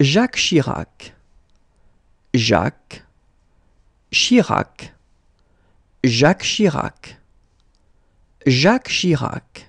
Jacques Chirac. Jacques Chirac. Jacques Chirac. Jacques Chirac.